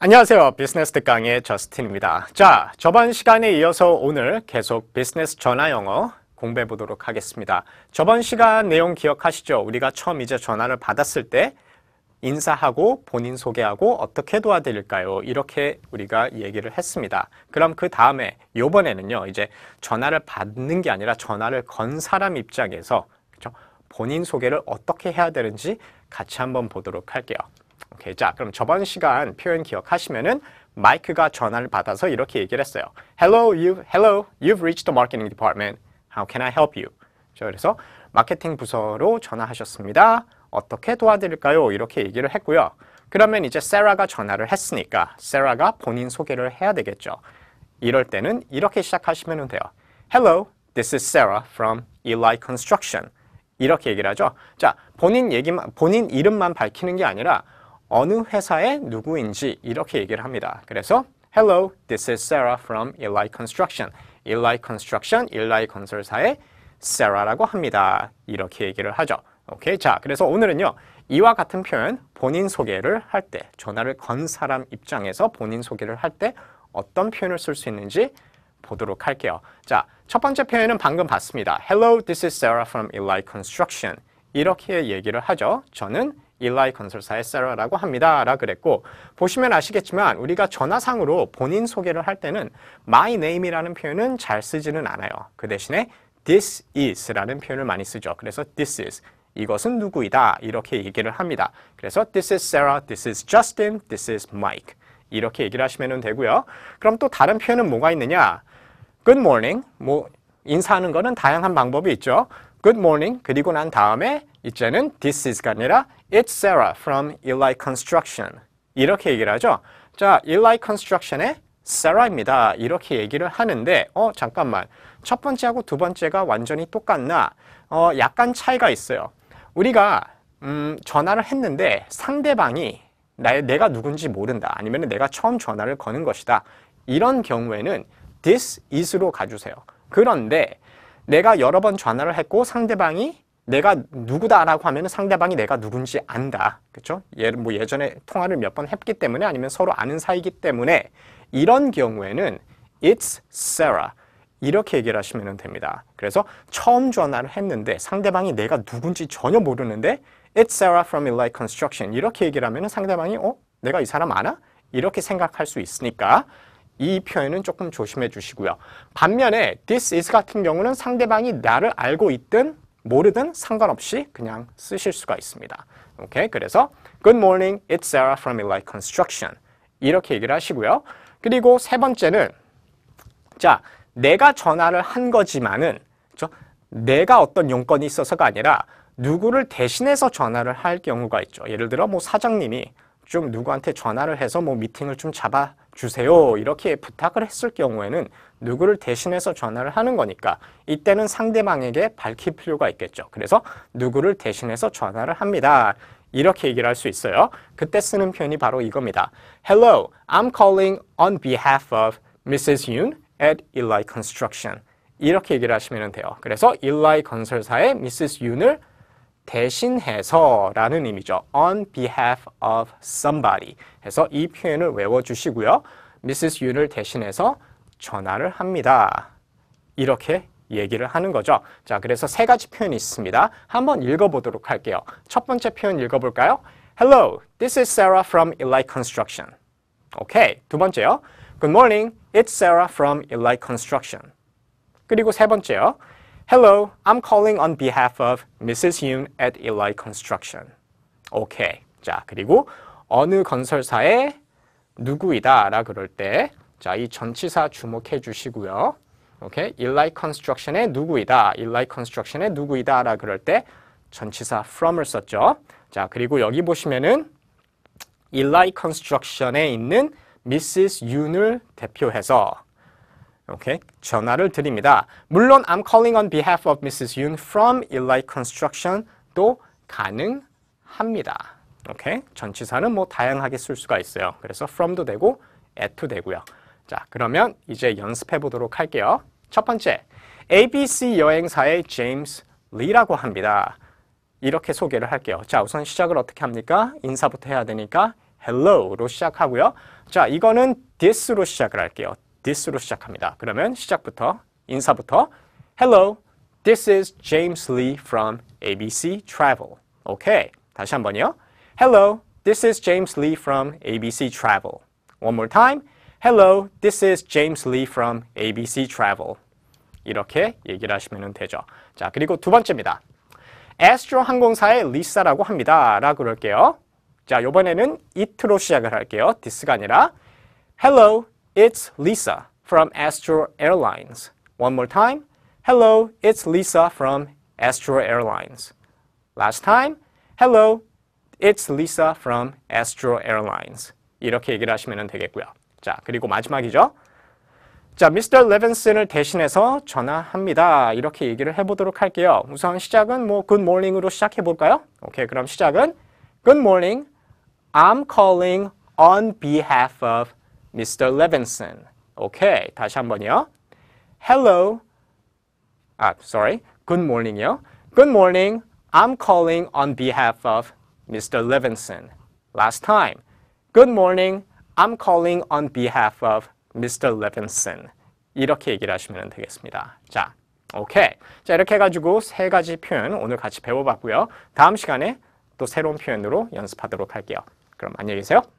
안녕하세요. 비즈니스 특강의 저스틴입니다. 자, 저번 시간에 이어서 오늘 계속 비즈니스 전화 영어 공부해 보도록 하겠습니다. 저번 시간 내용 기억하시죠? 우리가 처음 이제 전화를 받았을 때 인사하고 본인 소개하고 어떻게 도와드릴까요? 이렇게 우리가 얘기를 했습니다. 그럼 그 다음에 요번에는요. 이제 전화를 받는 게 아니라 전화를 건 사람 입장에서 그렇죠? 본인 소개를 어떻게 해야 되는지 같이 한번 보도록 할게요. 오케이, 자 그럼 저번 시간 표현 기억하시면은 마이크가 전화를 받아서 이렇게 얘기를 했어요. Hello, you, hello, you've reached the marketing department. How can I help you? 그래서 마케팅 부서로 전화하셨습니다. 어떻게 도와드릴까요? 이렇게 얘기를 했고요. 그러면 이제 세라가 전화를 했으니까 세라가 본인 소개를 해야 되겠죠. 이럴 때는 이렇게 시작하시면 돼요. Hello, this is Sarah from Eli Construction. 이렇게 얘기를 하죠. 자, 본인 얘기만, 본인 이름만 밝히는 게 아니라 어느 회사의 누구인지 이렇게 얘기를 합니다. 그래서 Hello, this is Sarah from Eli Construction. Eli Construction, Eli 건설사의 Sarah라고 합니다. 이렇게 얘기를 하죠. 오케이, 자, 그래서 오늘은요. 이와 같은 표현, 본인 소개를 할 때, 전화를 건 사람 입장에서 본인 소개를 할 때 어떤 표현을 쓸 수 있는지 보도록 할게요. 자, 첫 번째 표현은 방금 봤습니다. Hello, this is Sarah from Eli Construction. 이렇게 얘기를 하죠. 저는 일라이 건설사의 세라라고 합니다. 라 그랬고 보시면 아시겠지만 우리가 전화상으로 본인 소개를 할 때는 my name이라는 표현은 잘 쓰지는 않아요. 그 대신에 this is라는 표현을 많이 쓰죠. 그래서 this is 이것은 누구이다 이렇게 얘기를 합니다. 그래서 this is Sarah, this is Justin, this is Mike 이렇게 얘기를 하시면 되고요. 그럼 또 다른 표현은 뭐가 있느냐? Good morning, 뭐 인사하는 거는 다양한 방법이 있죠. Good morning, 그리고 난 다음에 이제는 this is가 아니라 it's Sarah from Eli Construction 이렇게 얘기를 하죠. 자, Eli Construction의 Sarah입니다. 이렇게 얘기를 하는데 어 잠깐만 첫 번째하고 두 번째가 완전히 똑같나? 어 약간 차이가 있어요. 우리가 음, 전화를 했는데 상대방이 나, 내가 누군지 모른다 아니면 내가 처음 전화를 거는 것이다 이런 경우에는 this is로 가주세요 그런데 내가 여러 번 전화를 했고 상대방이 내가 누구다라고 하면 상대방이 내가 누군지 안다. 그렇죠? 예, 뭐 예전에 통화를 몇 번 했기 때문에 아니면 서로 아는 사이기 때문에 이런 경우에는 It's Sarah. 이렇게 얘기를 하시면 됩니다. 그래서 처음 전화를 했는데 상대방이 내가 누군지 전혀 모르는데 It's Sarah from Eli Construction 이렇게 얘기를 하면 상대방이 어? 내가 이 사람 아나? 이렇게 생각할 수 있으니까 이 표현은 조금 조심해 주시고요. 반면에 this is 같은 경우는 상대방이 나를 알고 있든 모르든 상관없이 그냥 쓰실 수가 있습니다. 오케이, 그래서 Good morning, it's Sarah from Eli Construction 이렇게 얘기를 하시고요. 그리고 세 번째는 자, 내가 전화를 한 거지만은 그 내가 어떤 용건이 있어서가 아니라 누구를 대신해서 전화를 할 경우가 있죠. 예를 들어 뭐 사장님이 좀 누구한테 전화를 해서 뭐 미팅을 좀 잡아 주세요 이렇게 부탁을 했을 경우에는 누구를 대신해서 전화를 하는 거니까 이때는 상대방에게 밝힐 필요가 있겠죠. 그래서 누구를 대신해서 전화를 합니다. 이렇게 얘기를 할 수 있어요. 그때 쓰는 표현이 바로 이겁니다. Hello, I'm calling on behalf of Mrs. Yoon at Eli Construction. 이렇게 얘기를 하시면 돼요. 그래서 일라이 건설사의 Mrs. 미스 n 을 대신해서라는 의미죠. on behalf of somebody 해서 이 표현을 외워주시고요. Mrs. Yun을 대신해서 전화를 합니다. 이렇게 얘기를 하는 거죠. 자, 그래서 세 가지 표현이 있습니다. 한번 읽어보도록 할게요. 첫 번째 표현 읽어볼까요? Hello, this is Sarah from Eli Construction. 오케이, 두 번째요. Good morning, it's Sarah from Eli Construction. 그리고 세 번째요. Hello, I'm calling on behalf of Mrs. Yoon at Eli Construction. Okay. 자, 그리고 어느 건설사의 누구이다 라 그럴 때 자, 이 전치사 주목해 주시고요. 오케이? Eli Construction의 누구이다. Eli Construction의 누구이다 라 그럴 때 전치사 from을 썼죠. 자, 그리고 여기 보시면은 Eli Construction에 있는 Mrs. Yoon을 대표해서 이렇게 전화를 드립니다. 물론 I'm calling on behalf of Mrs. Yoon from Eli Construction도 가능합니다. 오케이? 전치사는 뭐 다양하게 쓸 수가 있어요. 그래서 from도 되고 at도 되고요. 자, 그러면 이제 연습해 보도록 할게요. 첫 번째, ABC 여행사의 제임스 리라고 합니다. 이렇게 소개를 할게요. 자, 우선 시작을 어떻게 합니까? 인사부터 해야 되니까 hello로 시작하고요. 자, 이거는 this로 시작을 할게요. this로 시작합니다. 그러면 시작부터 인사부터 Hello, this is James Lee from ABC Travel. 오케이, 다시 한번요. Hello, this is James Lee from ABC Travel. One more time. Hello, this is James Lee from ABC Travel. 이렇게 얘기를 하시면 되죠. 자, 그리고 두 번째입니다. 에스트로 항공사의 리사라고 합니다. 라고 그럴게요. 자, 요번에는 it로 시작을 할게요. this가 아니라 Hello, it's Lisa from Astro Airlines. One more time. Hello, it's Lisa from Astro Airlines. Last time. Hello, it's Lisa from Astro Airlines. 이렇게 얘기를 하시면 되겠고요. 자, 그리고 마지막이죠. 자, Mr. 레벤슨을 대신해서 전화합니다. 이렇게 얘기를 해보도록 할게요. 우선 시작은 뭐 Good morning으로 시작해 볼까요? 오케이, 그럼 시작은 Good morning. I'm calling on behalf of Mr. Levinson. 오케이. 다시 한번요. Hello. 아, sorry. Good morning요. Good morning. I'm calling on behalf of Mr. Levinson. Last time. Good morning. I'm calling on behalf of Mr. Levinson. 이렇게 얘기를 하시면 되겠습니다. 자, 오케이. 자, 이렇게 해가지고 세 가지 표현 오늘 같이 배워봤고요. 다음 시간에 또 새로운 표현으로 연습하도록 할게요. 그럼 안녕히 계세요.